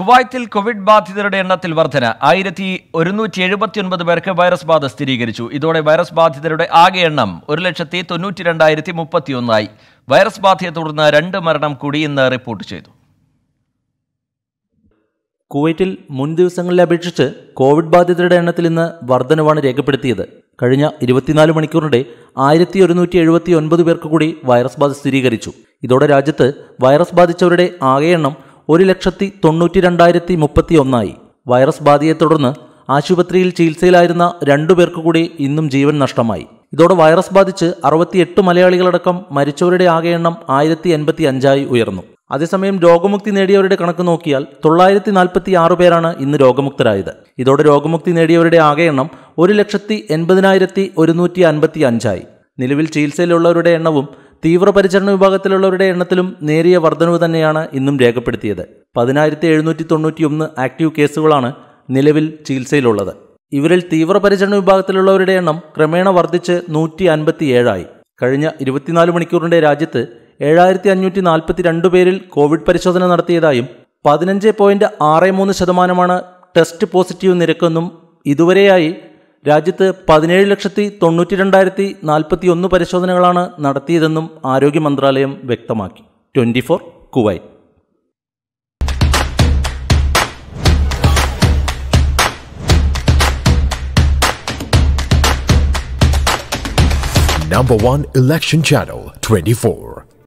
കുവൈത്തിൽ കോവിഡ് ബാധിതരുടെ എണ്ണത്തിൽ വർധന ആയിരത്തി ഒരുന്നൂറ്റി എഴുപത്തി ഒൻപത് പേർക്ക് വൈറസ് ബാധ സ്ഥിരീകരിച്ചു ഇതോടെ വൈറസ് ബാധിതരുടെ ആകെ എണ്ണം ഒരു ലക്ഷത്തി തൊണ്ണൂറ്റി രണ്ടായിരത്തി മുപ്പത്തി ഒന്നായി വൈറസ് ബാധയെ തുടർന്ന് രണ്ട് മരണം കൂടി ഇന്ന് റിപ്പോർട്ട് ചെയ്തു കുവൈറ്റിൽ മുൻ ദിവസങ്ങളിലെ അപേക്ഷിച്ച് കോവിഡ് ബാധിതരുടെ എണ്ണത്തിൽ ഇന്ന് വർധനവാണ് രേഖപ്പെടുത്തിയത് കഴിഞ്ഞ ഇരുപത്തിനാല് മണിക്കൂറിനിടെ ആയിരത്തി ഒരുന്നൂറ്റി എഴുപത്തി ഒൻപത് പേർക്ക് കൂടി വൈറസ് ബാധ സ്ഥിരീകരിച്ചു ഇതോടെ രാജ്യത്ത് വൈറസ് ബാധിച്ചവരുടെ ആകെ എണ്ണം ഒരു ലക്ഷത്തി തൊണ്ണൂറ്റി രണ്ടായിരത്തി മുപ്പത്തി ഒന്നായി വൈറസ് ബാധയെ തുടർന്ന് ആശുപത്രിയിൽ ചികിത്സയിലായിരുന്ന രണ്ടു പേർക്ക് കൂടി ഇന്നും ജീവൻ നഷ്ടമായി ഇതോടെ വൈറസ് ബാധിച്ച് അറുപത്തിയെട്ട് മലയാളികളടക്കം മരിച്ചവരുടെ ആകെ എണ്ണം ആയിരത്തി എൺപത്തി അഞ്ചായി ഉയർന്നു അതേസമയം രോഗമുക്തി നേടിയവരുടെ കണക്ക് നോക്കിയാൽ തൊള്ളായിരത്തി നാൽപ്പത്തി ആറ് പേരാണ് ഇന്ന് രോഗമുക്തരായത് ഇതോടെ രോഗമുക്തി നേടിയവരുടെ ആകെ എണ്ണം ഒരു ലക്ഷത്തി എൺപതിനായിരത്തി ഒരുന്നൂറ്റി അൻപത്തി അഞ്ചായി നിലവിൽ ചികിത്സയിലുള്ളവരുടെ എണ്ണവും തീവ്രപരിചരണ വിഭാഗത്തിലുള്ളവരുടെ എണ്ണത്തിലും നേരിയ വർധനവ് തന്നെയാണ് ഇന്നും രേഖപ്പെടുത്തിയത് പതിനായിരത്തി എഴുന്നൂറ്റി തൊണ്ണൂറ്റിയൊന്ന് ആക്റ്റീവ് കേസുകളാണ് നിലവിൽ ചികിത്സയിലുള്ളത് ഇവരിൽ തീവ്രപരിചരണ വിഭാഗത്തിലുള്ളവരുടെ എണ്ണം ക്രമേണ വർദ്ധിച്ച് നൂറ്റി അൻപത്തിയേഴായി കഴിഞ്ഞ ഇരുപത്തിനാല് മണിക്കൂറിന്റെ രാജ്യത്ത് ഏഴായിരത്തി അഞ്ഞൂറ്റി രണ്ട് പേരിൽ കോവിഡ് പരിശോധന നടത്തിയതായും പതിനഞ്ച് പോയിന്റ് ആറ് മൂന്ന് ശതമാനമാണ് ടെസ്റ്റ് പോസിറ്റീവ് നിരക്കെന്നും ഇതുവരെയായി രാജ്യത്ത് പതിനേഴ് ലക്ഷത്തി തൊണ്ണൂറ്റി രണ്ടായിരത്തി നാൽപ്പത്തി ഒന്ന് പരിശോധനകളാണ് നടത്തിയതെന്നും ആരോഗ്യ മന്ത്രാലയം വ്യക്തമാക്കി ട്വന്റി ഫോർ കുവൈ number one election election twenty four